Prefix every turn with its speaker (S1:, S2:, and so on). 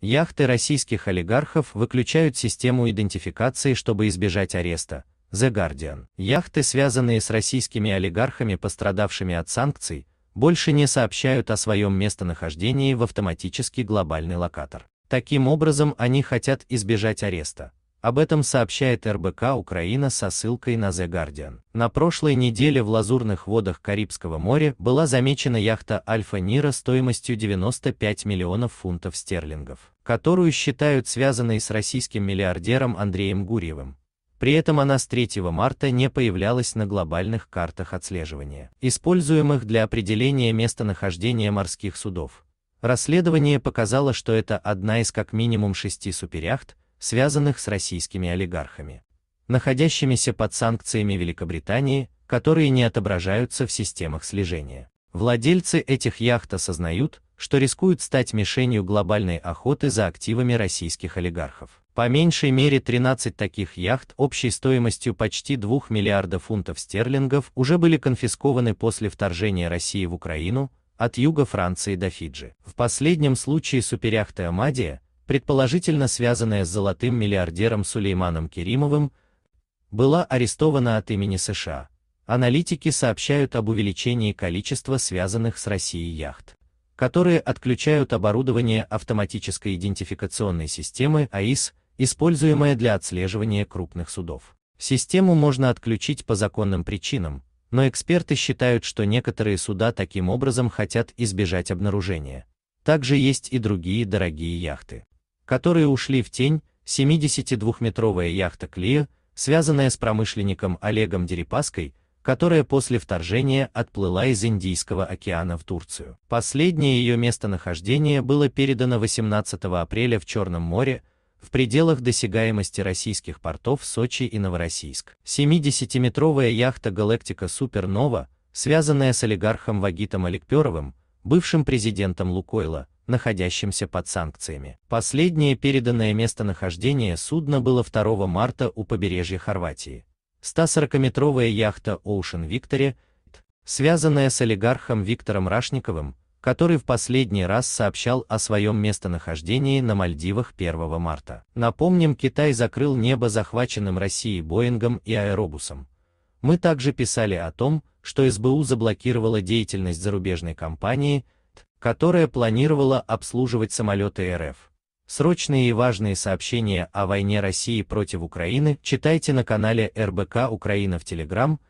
S1: Яхты российских олигархов выключают систему идентификации, чтобы избежать ареста. The Guardian. Яхты, связанные с российскими олигархами, пострадавшими от санкций, больше не сообщают о своем местонахождении в автоматический глобальный локатор. Таким образом, они хотят избежать ареста. Об этом сообщает РБК Украина со ссылкой на The Guardian. На прошлой неделе в лазурных водах Карибского моря была замечена яхта Альфа Нира стоимостью 95 миллионов фунтов стерлингов, которую считают связанной с российским миллиардером Андреем Гурьевым. При этом она с 3 марта не появлялась на глобальных картах отслеживания, используемых для определения местонахождения морских судов. Расследование показало, что это одна из как минимум шести суперяхт, связанных с российскими олигархами, находящимися под санкциями Великобритании, которые не отображаются в системах слежения. Владельцы этих яхт осознают, что рискуют стать мишенью глобальной охоты за активами российских олигархов. По меньшей мере 13 таких яхт общей стоимостью почти 2 миллиарда фунтов стерлингов уже были конфискованы после вторжения России в Украину, от юга Франции до Фиджи. В последнем случае суперяхта Амадия, предположительно связанная с золотым миллиардером Сулейманом Керимовым, была арестована от имени США. Аналитики сообщают об увеличении количества связанных с Россией яхт, которые отключают оборудование автоматической идентификационной системы АИС, используемое для отслеживания крупных судов. Систему можно отключить по законным причинам, но эксперты считают, что некоторые суда таким образом хотят избежать обнаружения. Также есть и другие дорогие яхты которые ушли в тень, 72-метровая яхта «Клио», связанная с промышленником Олегом Дерипаской, которая после вторжения отплыла из Индийского океана в Турцию. Последнее ее местонахождение было передано 18 апреля в Черном море, в пределах досягаемости российских портов Сочи и Новороссийск. 70-метровая яхта «Галактика Супернова», связанная с олигархом Вагитом Олегперовым, бывшим президентом Лукойла, находящимся под санкциями. Последнее переданное местонахождение судна было 2 марта у побережья Хорватии. 140-метровая яхта Ocean Victory, связанная с олигархом Виктором Рашниковым, который в последний раз сообщал о своем местонахождении на Мальдивах 1 марта. Напомним, Китай закрыл небо захваченным Россией Боингом и Аэробусом. Мы также писали о том, что СБУ заблокировала деятельность зарубежной компании, которая планировала обслуживать самолеты РФ. Срочные и важные сообщения о войне России против Украины читайте на канале РБК Украина в Телеграм,